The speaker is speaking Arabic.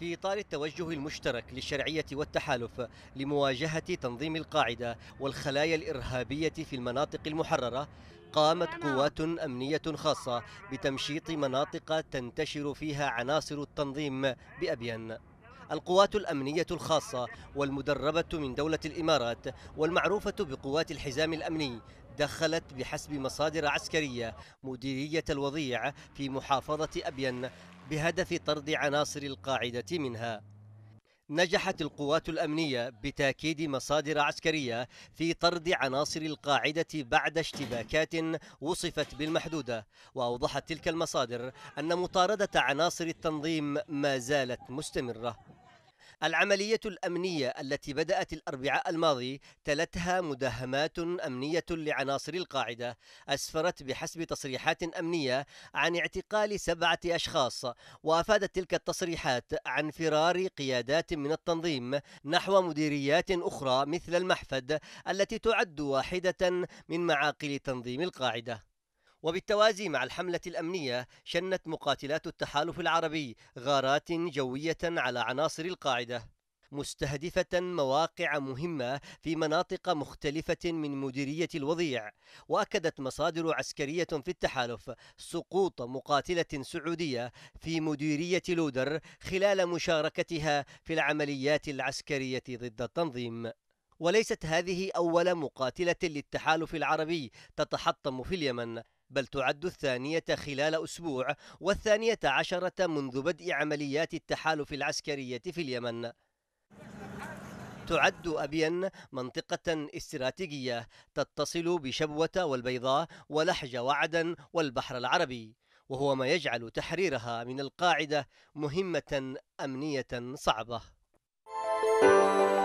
في إطار التوجه المشترك للشرعية والتحالف لمواجهة تنظيم القاعدة والخلايا الإرهابية في المناطق المحررة قامت نعم. قوات أمنية خاصة بتمشيط مناطق تنتشر فيها عناصر التنظيم بأبين القوات الأمنية الخاصة والمدربة من دولة الإمارات والمعروفة بقوات الحزام الأمني دخلت بحسب مصادر عسكرية مديرية الوضيع في محافظة أبين بهدف طرد عناصر القاعدة منها نجحت القوات الأمنية بتأكيد مصادر عسكرية في طرد عناصر القاعدة بعد اشتباكات وصفت بالمحدودة وأوضحت تلك المصادر أن مطاردة عناصر التنظيم ما زالت مستمرة العملية الأمنية التي بدأت الأربعاء الماضي تلتها مداهمات أمنية لعناصر القاعدة أسفرت بحسب تصريحات أمنية عن اعتقال سبعة أشخاص وأفادت تلك التصريحات عن فرار قيادات من التنظيم نحو مديريات أخرى مثل المحفد التي تعد واحدة من معاقل تنظيم القاعدة وبالتوازي مع الحملة الأمنية شنت مقاتلات التحالف العربي غارات جوية على عناصر القاعدة مستهدفة مواقع مهمة في مناطق مختلفة من مديرية الوضيع وأكدت مصادر عسكرية في التحالف سقوط مقاتلة سعودية في مديرية لودر خلال مشاركتها في العمليات العسكرية ضد التنظيم وليست هذه أول مقاتلة للتحالف العربي تتحطم في اليمن بل تعد الثانية خلال أسبوع والثانية عشرة منذ بدء عمليات التحالف العسكرية في اليمن تعد أبين منطقة استراتيجية تتصل بشبوة والبيضاء ولحج وعدن والبحر العربي وهو ما يجعل تحريرها من القاعدة مهمة أمنية صعبة